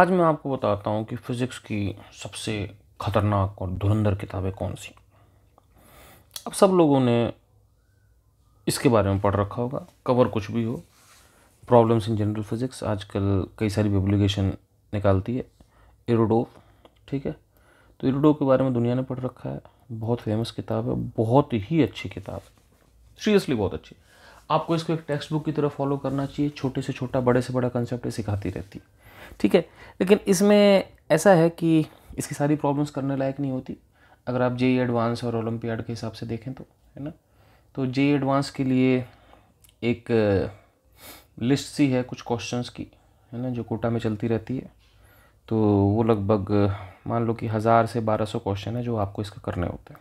आज मैं आपको बताता हूँ कि फ़िज़िक्स की सबसे ख़तरनाक और धुरंधर किताबें कौन सी अब सब लोगों ने इसके बारे में पढ़ रखा होगा कवर कुछ भी हो प्रॉब्लम्स इन जनरल फिज़िक्स आजकल कई सारी पब्लिकेशन निकालती है इरोडोफ ठीक है तो इरोडोफ के बारे में दुनिया ने पढ़ रखा है बहुत फेमस किताब है बहुत ही अच्छी किताब सीरियसली बहुत अच्छी आपको इसको एक टेक्स्ट बुक की तरह फॉलो करना चाहिए छोटे से छोटा बड़े से बड़ा कंसेप्ट सिखाती रहती है ठीक है लेकिन इसमें ऐसा है कि इसकी सारी प्रॉब्लम्स करने लायक नहीं होती अगर आप जे एडवांस e और ओलम्पियाड के हिसाब से देखें तो है ना तो जे एडवांस e के लिए एक लिस्ट uh, सी है कुछ क्वेश्चंस की है ना जो कोटा में चलती रहती है तो वो लगभग uh, मान लो कि हज़ार से बारह सौ क्वेश्चन है जो आपको इसका करने होते हैं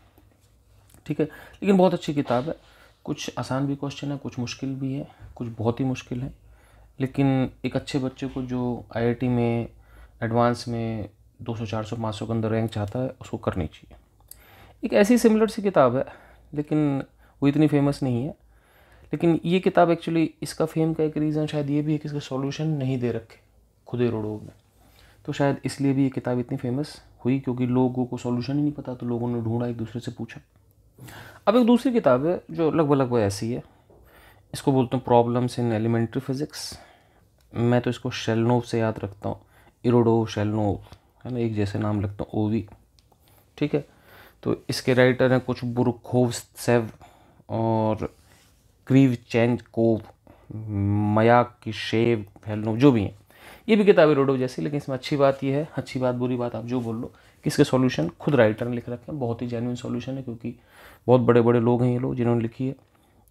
ठीक है लेकिन बहुत अच्छी किताब है कुछ आसान भी क्वेश्चन है कुछ मुश्किल भी है कुछ बहुत ही मुश्किल है लेकिन एक अच्छे बच्चे को जो आईआईटी में एडवांस में 200 400 500 के अंदर रैंक चाहता है उसको करनी चाहिए एक ऐसी सिमिलर सी किताब है लेकिन वो इतनी फेमस नहीं है लेकिन ये किताब एक्चुअली इसका फेम का एक रीज़न शायद ये भी है कि इसका सॉल्यूशन नहीं दे रखे खुदे रोडो में तो शायद इसलिए भी ये किताब इतनी फेमस हुई क्योंकि लोगों को सॉल्यूशन ही नहीं पता तो लोगों ने ढूंढा एक दूसरे से पूछा अब एक दूसरी किताब है जो लगभग लगभग ऐसी है इसको बोलता हूँ प्रॉब्लम्स इन एलिमेंट्री फिज़िक्स मैं तो इसको शेलनोव से याद रखता हूँ इरोडो शेलनोव है ना एक जैसे नाम लगता हूँ ओवी ठीक है तो इसके राइटर हैं कुछ सेव और क्रीव चेंज कोव मयाक की शेव हेलनोव जो भी हैं ये भी किताबें रोडो जैसी लेकिन इसमें अच्छी बात ये है अच्छी बात बुरी बात आप जो बोल लो कि इसके सॉल्यूशन खुद राइटर ने लिख रखे हैं बहुत ही जेन्यून सॉल्यूशन है क्योंकि बहुत बड़े बड़े लोग हैं ये लोग जिन्होंने लिखी है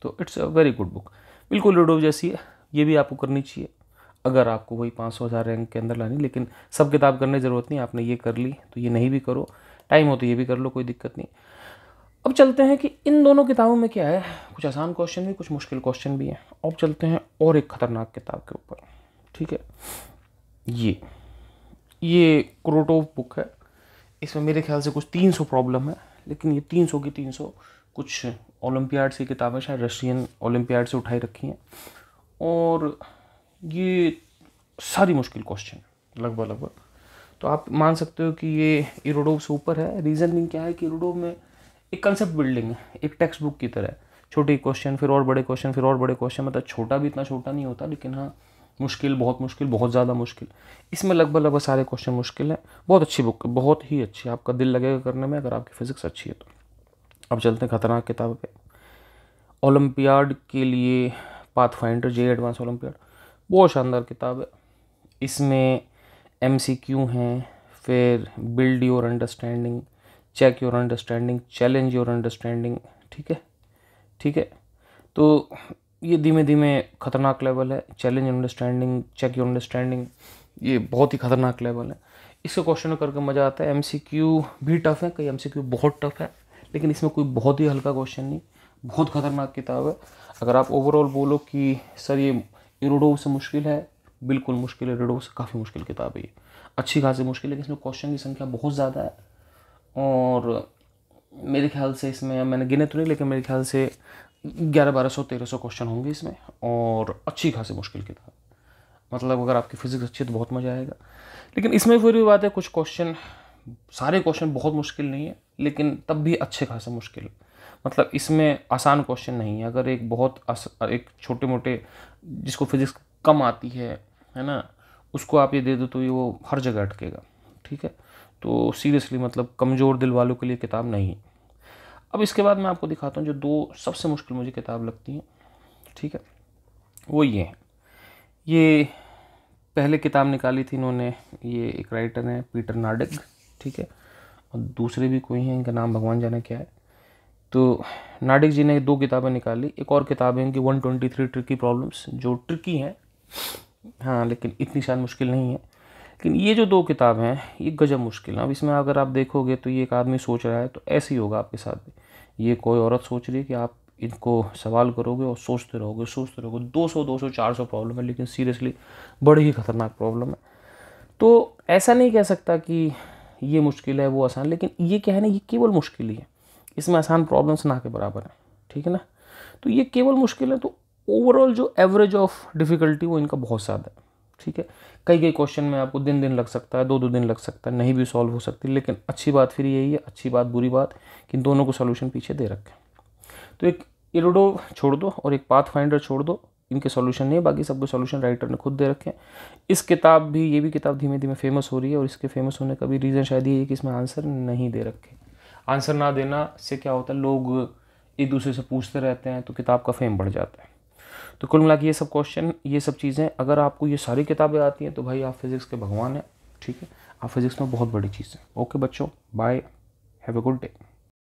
तो it's a very good book बिल्कुल लूडो जैसी है ये भी आपको करनी चाहिए अगर आपको वही पाँच सौ हज़ार रैंक के अंदर लानी लेकिन सब किताब करने की ज़रूरत नहीं आपने ये कर ली तो ये नहीं भी करो टाइम हो तो ये भी कर लो कोई दिक्कत नहीं अब चलते हैं कि इन दोनों किताबों में क्या है कुछ आसान क्वेश्चन भी कुछ मुश्किल क्वेश्चन भी हैं अब चलते हैं और एक ख़तरनाक किताब के ऊपर ठीक है ये ये क्रोटोव बुक है इसमें मेरे ख्याल से कुछ तीन सौ प्रॉब्लम है लेकिन ये तीन सौ की तीन सौ कुछ ओलम्पियाड की किताबें शायद रशियन ओलम्पियाड से उठाई रखी हैं और ये सारी मुश्किल क्वेश्चन लगभग लगभग तो आप मान सकते हो कि ये इरोडोव से ऊपर है रीज़निंग क्या है कि इरोडोव में एक कंसेप्ट बिल्डिंग है एक टेक्स्ट बुक की तरह छोटे क्वेश्चन फिर और बड़े क्वेश्चन फिर और बड़े क्वेश्चन मतलब छोटा भी इतना छोटा नहीं होता लेकिन हाँ मुश्किल बहुत मुश्किल बहुत ज़्यादा मुश्किल इसमें लगभग लगभग सारे क्वेश्चन मुश्किल हैं बहुत अच्छी बुक बहुत ही अच्छी आपका दिल लगेगा करने में अगर आपकी फ़िज़िक्स अच्छी है तो अब चलते हैं खतरनाक किताब पे ओलम्पियाड के लिए पाथफाइंडर जे एडवांस ओलम्पियाड बहुत शानदार किताब है इसमें एम सी क्यू हैं फिर build your understanding check your understanding challenge your understanding ठीक है ठीक है तो ये धीमे धीमे खतरनाक लेवल है challenge understanding check your understanding ये बहुत ही खतरनाक लेवल है इसके क्वेश्चन करके मज़ा आता है एम भी टफ है कई एम बहुत टफ है लेकिन इसमें कोई बहुत ही हल्का क्वेश्चन नहीं बहुत ख़तरनाक किताब है अगर आप ओवरऑल बोलो कि सर ये इरोडो से मुश्किल है बिल्कुल मुश्किल है इरोडो से काफ़ी मुश्किल किताब है ये अच्छी खासी मुश्किल है इसमें क्वेश्चन की संख्या बहुत ज़्यादा है और मेरे ख्याल से इसमें मैंने गिने तो नहीं लेकिन मेरे ख्याल से ग्यारह बारह सौ तेरह सौ क्वेश्चन होंगे इसमें और अच्छी खासी मुश्किल किताब मतलब अगर आपकी फ़िज़िक्स अच्छी है तो बहुत मज़ा आएगा लेकिन इसमें फिर भी बात है कुछ क्वेश्चन सारे क्वेश्चन बहुत मुश्किल नहीं है लेकिन तब भी अच्छे खासे मुश्किल मतलब इसमें आसान क्वेश्चन नहीं है अगर एक बहुत आस, एक छोटे मोटे जिसको फिजिक्स कम आती है है ना उसको आप ये दे दो तो ये वो हर जगह अटकेगा ठीक है तो सीरियसली मतलब कमज़ोर दिल वालों के लिए किताब नहीं है अब इसके बाद मैं आपको दिखाता हूँ जो दो सबसे मुश्किल मुझे किताब लगती हैं ठीक है वो ये हैं ये पहले किताब निकाली थी इन्होंने ये एक राइटर हैं पीटर नाडक ठीक है और दूसरे भी कोई हैं इनका नाम भगवान जाने क्या है तो नाडिक जी ने दो किताबें निकाली एक और किताब है इनकी one twenty three tricky problems जो ट्रिकी हैं हाँ लेकिन इतनी शायद मुश्किल नहीं है लेकिन ये जो दो किताबें हैं ये गजब मुश्किल है अब इसमें अगर आप देखोगे तो ये एक आदमी सोच रहा है तो ऐसे ही होगा आपके साथ भी ये कोई औरत सोच रही है कि आप इनको सवाल करोगे और सोचते रहोगे सोचते रहोगे 200 200 400 प्रॉब्लम है लेकिन सीरियसली बड़ी ही खतरनाक प्रॉब्लम है तो ऐसा नहीं कह सकता कि ये मुश्किल है वो आसान लेकिन ये क्या है ना ये केवल मुश्किल ही है इसमें आसान प्रॉब्लम्स ना के बराबर हैं ठीक है ना तो ये केवल मुश्किल है तो ओवरऑल जो एवरेज ऑफ डिफ़िकल्टी वो इनका बहुत ज़्यादा है ठीक है कई कई क्वेश्चन में आपको दिन दिन लग सकता है दो दो दिन लग सकता है नहीं भी सॉल्व हो सकती लेकिन अच्छी बात फिर यही है अच्छी बात बुरी बात कि दोनों को सोल्यूशन पीछे दे रखें तो एक इरोडो छोड़ दो और एक पाथ फाइंडर छोड़ दो इनके सॉल्यूशन नहीं है बाकी सबके सॉल्यूशन राइटर ने खुद दे रखे हैं इस किताब भी ये भी किताब धीमे धीमे फेमस हो रही है और इसके फेमस होने का भी रीज़न शायद ये है कि इसमें आंसर नहीं दे रखे आंसर ना देना से क्या होता है लोग एक दूसरे से पूछते रहते हैं तो किताब का फेम बढ़ जाता है तो कुल मिला ये सब क्वेश्चन ये सब चीज़ें अगर आपको ये सारी किताबें आती हैं तो भाई आप फिज़िक्स के भगवान हैं ठीक है आप फिज़िक्स में बहुत बड़ी चीज़ है ओके बच्चों bye have a good day